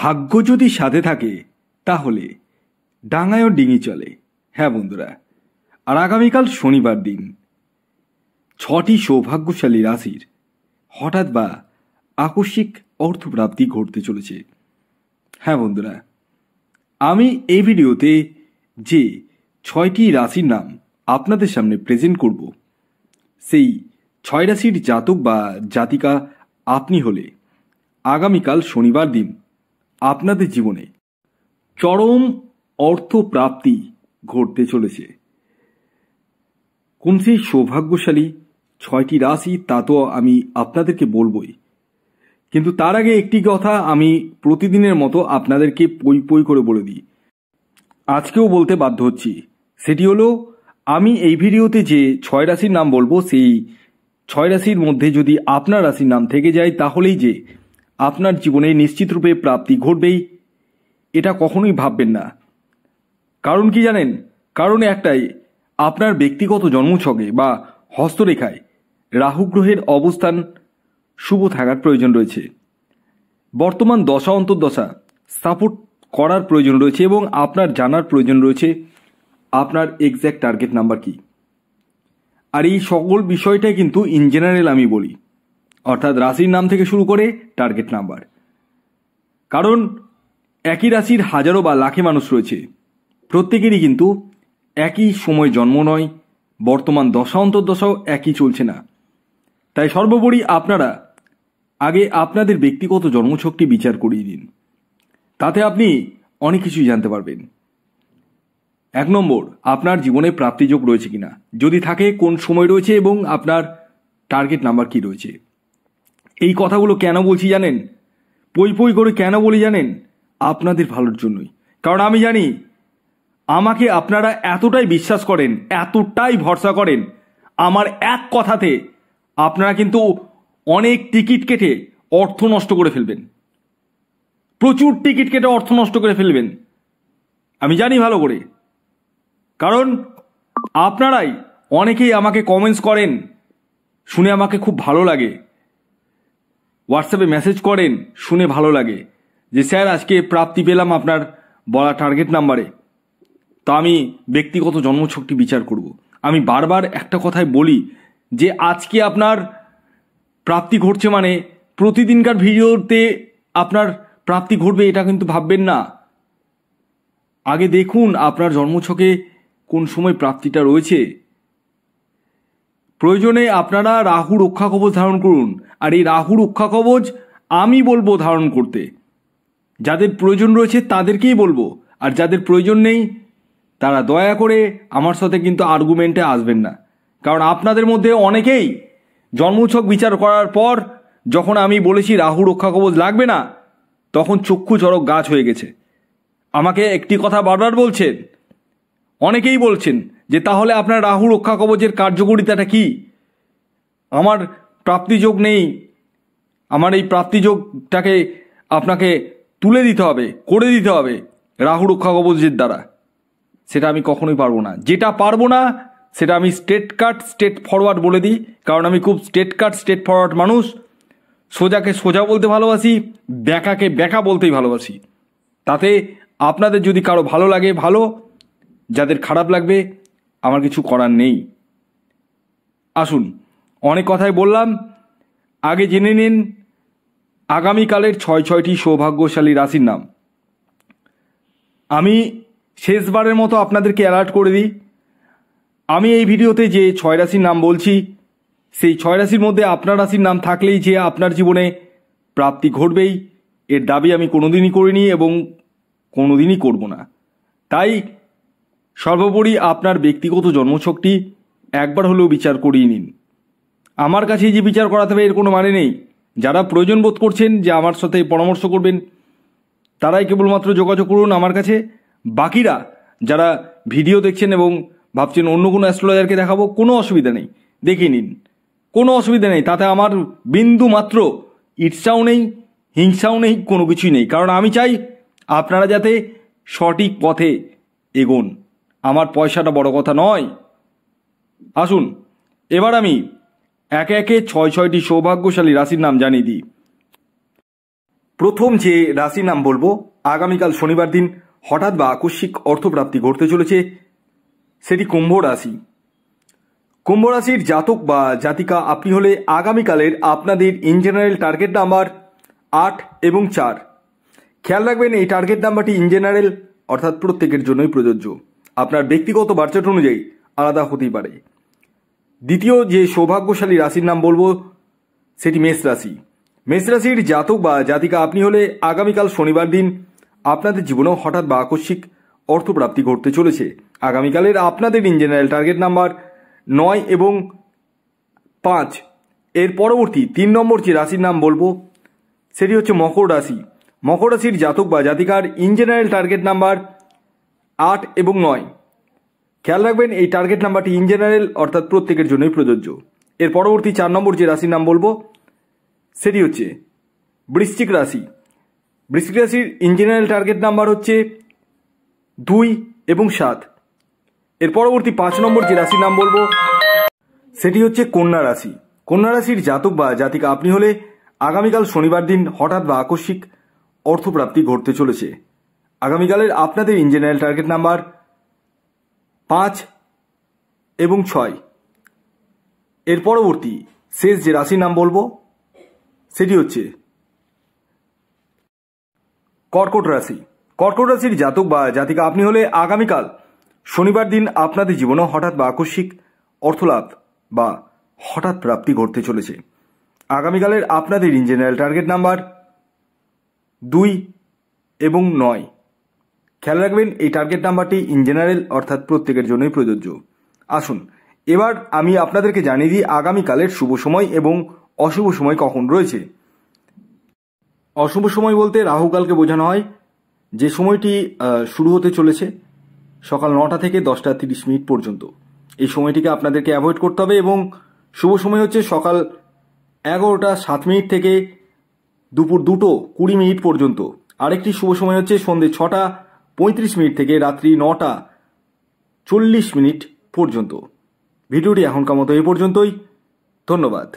ভাগ্য যদি সাথে থাকে তাহলে ডাঙায়ও ডিঙি চলে হ্যাঁ বন্ধুরা আর আগামীকাল শনিবার দিন ছটি সৌভাগ্যশালী রাশির হঠাৎ বা আকস্মিক অর্থপ্রাপ্তি ঘটতে চলেছে হ্যাঁ বন্ধুরা আমি এই ভিডিওতে যে ছয়টি রাশির নাম আপনাদের সামনে প্রেজেন্ট করব সেই ছয় রাশির জাতক বা জাতিকা আপনি হলে আগামীকাল শনিবার দিন আপনাদের জীবনে চরম অর্থপ্রাপ্তি ঘটতে চলেছে কোন সেই সৌভাগ্যশালী ছয়টি রাশি তা তো আমি আপনাদেরকে বলবই কিন্তু তার আগে একটি কথা আমি প্রতিদিনের মতো আপনাদেরকে পই পই করে বলে দিই আজকেও বলতে বাধ্য হচ্ছি সেটি হলো আমি এই ভিডিওতে যে ছয় রাশির নাম বলবো সেই ছয় রাশির মধ্যে যদি আপনার রাশির নাম থেকে যায় তাহলেই যে আপনার জীবনে নিশ্চিতরূপে প্রাপ্তি ঘটবেই এটা কখনোই ভাববেন না কারণ কি জানেন কারণ একটাই আপনার ব্যক্তিগত জন্মছকে বা হস্তরেখায় রাহু গ্রহের অবস্থান শুভ থাকার প্রয়োজন রয়েছে বর্তমান দশা অন্তর্দশা সাপোর্ট করার প্রয়োজন রয়েছে এবং আপনার জানার প্রয়োজন রয়েছে আপনার এক্স্যাক্ট টার্গেট নাম্বার কি আর এই সকল বিষয়টাই কিন্তু ইন জেনারেল আমি বলি অর্থাৎ রাশির নাম থেকে শুরু করে টার্গেট নাম্বার কারণ একই রাশির হাজারো বা লাখে মানুষ রয়েছে প্রত্যেকেরই কিন্তু একই সময় জন্ম নয় বর্তমান দশা অন্তর্দশাও একই চলছে না তাই সর্বোপরি আপনারা আগে আপনাদের ব্যক্তিগত জন্মছকটি বিচার করিয়ে দিন তাতে আপনি অনেক কিছুই জানতে পারবেন এক নম্বর আপনার জীবনে প্রাপ্তিযোগ রয়েছে কিনা যদি থাকে কোন সময় রয়েছে এবং আপনার টার্গেট নাম্বার কি রয়েছে এই কথাগুলো কেন বলছি জানেন পই পই করে কেন বলি জানেন আপনাদের ভালোর জন্যই কারণ আমি জানি আমাকে আপনারা এতটাই বিশ্বাস করেন এতটাই ভরসা করেন আমার এক কথাতে আপনারা কিন্তু অনেক টিকিট কেটে অর্থ নষ্ট করে ফেলবেন প্রচুর টিকিট কেটে অর্থ নষ্ট করে ফেলবেন আমি জানি ভালো করে কারণ আপনারাই অনেকেই আমাকে কমেন্টস করেন শুনে আমাকে খুব ভালো লাগে হোয়াটসঅ্যাপে মেসেজ করেন শুনে ভালো লাগে যে স্যার আজকে প্রাপ্তি পেলাম আপনার বলা টার্গেট নাম্বারে তা আমি ব্যক্তিগত জন্মছকটি বিচার করব আমি বারবার একটা কথায় বলি যে আজকে আপনার প্রাপ্তি ঘটছে মানে প্রতিদিনকার ভিডিওতে আপনার প্রাপ্তি ঘটবে এটা কিন্তু ভাববেন না আগে দেখুন আপনার জন্মছকে কোন সময় প্রাপ্তিটা রয়েছে প্রয়োজনে আপনারা রাহু রক্ষা কবচ ধারণ করুন আর এই রাহু রক্ষা কবচ আমি বলবো ধারণ করতে যাদের প্রয়োজন রয়েছে তাদেরকেই বলবো আর যাদের প্রয়োজন নেই তারা দয়া করে আমার সাথে কিন্তু আর্গুমেন্টে আসবেন না কারণ আপনাদের মধ্যে অনেকেই জন্মছক বিচার করার পর যখন আমি বলেছি রাহু রক্ষা কবচ লাগবে না তখন চক্ষু চড়ক গাছ হয়ে গেছে আমাকে একটি কথা বারবার বলছেন অনেকেই বলছেন যে তাহলে আপনার রাহু রক্ষা কবচের কার্যকরিতাটা কি আমার প্রাপ্তিযোগ নেই আমার এই প্রাপ্তিযোগটাকে আপনাকে তুলে দিতে হবে করে দিতে হবে রাহু রক্ষা কবচের দ্বারা সেটা আমি কখনোই পারবো না যেটা পারবো না সেটা আমি স্টেট কাট স্টেট ফরওয়ার্ড বলে দিই কারণ আমি খুব স্টেট কাট স্টেট ফরওয়ার্ড মানুষ সোজাকে সোজা বলতে ভালোবাসি ব্যাকাকে ব্যাকা বলতেই ভালোবাসি তাতে আপনাদের যদি কারো ভালো লাগে ভালো যাদের খারাপ লাগবে আমার কিছু করার নেই আসুন অনেক কথাই বললাম আগে জেনে নিন আগামীকালের ছয় ছয়টি সৌভাগ্যশালী রাশির নাম আমি শেষবারের মতো আপনাদেরকে অ্যালার্ট করে দিই আমি এই ভিডিওতে যে ছয় রাশির নাম বলছি সেই ছয় রাশির মধ্যে আপনার রাশির নাম থাকলেই যে আপনার জীবনে প্রাপ্তি ঘটবেই এর দাবি আমি কোনোদিনই করিনি এবং কোনোদিনই করব না তাই সর্বোপরি আপনার ব্যক্তিগত জন্মছকটি একবার হলেও বিচার করিয়ে নিন আমার কাছে যে বিচার করাতে হবে এর কোনো মানে নেই যারা প্রয়োজন বোধ করছেন যে আমার সাথে পরামর্শ করবেন তারাই কেবলমাত্র যোগাযোগ করুন আমার কাছে বাকিরা যারা ভিডিও দেখছেন এবং ভাবছেন অন্য কোনো অ্যাস্ট্রোলজারকে দেখাবো কোনো অসুবিধা নেই দেখে নিন কোনো অসুবিধা নেই তাতে আমার বিন্দু মাত্র ইটসাও নেই হিংসাও নেই কোনো কিছুই নেই কারণ আমি চাই আপনারা যাতে সঠিক পথে এগোন আমার পয়সাটা বড় কথা নয় আসুন এবার আমি একে একে ছয় ছয়টি সৌভাগ্যশালী রাশির নাম জানিয়ে দিই প্রথম যে রাশির নাম বলবো আগামীকাল শনিবার দিন হঠাৎ বা আকস্মিক অর্থপ্রাপ্তি ঘটতে চলেছে সেটি কুম্ভ রাশি কুম্ভ রাশির জাতক বা জাতিকা আপনি হলে আগামীকালের আপনাদের ইন জেনারেল টার্গেট নাম্বার আট এবং চার খেয়াল রাখবেন এই টার্গেট নাম্বারটি ইন জেনারেল অর্থাৎ প্রত্যেকের জন্যই প্রযোজ্য আপনার ব্যক্তিগত বার্চট অনুযায়ী আলাদা হতেই পারে দ্বিতীয় যে সৌভাগ্যশালী রাশির নাম বলবো সেটি মেষ রাশি মেষ রাশির জাতক বা জাতিকা আপনি হলে আগামীকাল শনিবার দিন আপনাদের জীবনেও হঠাৎ বা আকস্মিক অর্থপ্রাপ্তি ঘটতে চলেছে আগামীকালের আপনাদের ইন জেনারেল টার্গেট নাম্বার নয় এবং পাঁচ এর পরবর্তী তিন নম্বর যে রাশির নাম বলবো সেটি হচ্ছে মকর রাশি মকর রাশির জাতক বা জাতিকার ইন জেনারেল টার্গেট নাম্বার আট এবং নয় খেয়াল রাখবেন এই টার্গেট নাম্বারটি ইন জেনারেল অর্থাৎ প্রত্যেকের জন্যই প্রযোজ্য এর পরবর্তী চার নম্বর যে রাশির নাম বলবো সেটি হচ্ছে বৃশ্চিক রাশি বৃশ্চিক রাশির ইন জেনারেল টার্গেট নাম্বার হচ্ছে দুই এবং সাত এর পরবর্তী পাঁচ নম্বর যে রাশির নাম বলবো সেটি হচ্ছে কন্যা রাশি কন্যা রাশির জাতক বা জাতিকা আপনি হলে আগামীকাল শনিবার দিন হঠাৎ বা আকস্মিক অর্থপ্রাপ্তি ঘটতে চলেছে আগামীকালের আপনাদের ইঞ্জিনিয়ার টার্গেট নাম্বার পাঁচ এবং ছয় এর পরবর্তী শেষ যে রাশির নাম বলবো সেটি হচ্ছে কর্কট রাশি কর্কট রাশির জাতক বা জাতিকা আপনি হলে আগামীকাল শনিবার দিন আপনাদের জীবনে হঠাৎ বা আকস্মিক অর্থলাভ বা হঠাৎ প্রাপ্তি ঘটতে চলেছে আগামীকালের আপনাদের ইঞ্জিনিয়ার টার্গেট নাম্বার দুই এবং নয় খেয়াল রাখবেন এই টার্গেট নাম্বারটি ইন জেনারেল অর্থাৎ প্রত্যেকের জন্যই প্রযোজ্য আসুন এবার আমি আপনাদেরকে জানিয়ে দিই আগামীকালের শুভ সময় এবং অশুভ সময় কখন রয়েছে অশুভ সময় বলতে রাহুকালকে বোঝানো হয় যে সময়টি শুরু হতে চলেছে সকাল নটা থেকে দশটা তিরিশ মিনিট পর্যন্ত এই সময়টিকে আপনাদেরকে অ্যাভয়েড করতে হবে এবং শুভ সময় হচ্ছে সকাল এগারোটা সাত মিনিট থেকে দুপুর দুটো কুড়ি মিনিট পর্যন্ত আরেকটি শুভ সময় হচ্ছে সন্ধে ছটা পঁয়ত্রিশ মিনিট থেকে রাত্রি নটা চল্লিশ মিনিট পর্যন্ত ভিডিওটি এখনকার মতো এই পর্যন্তই ধন্যবাদ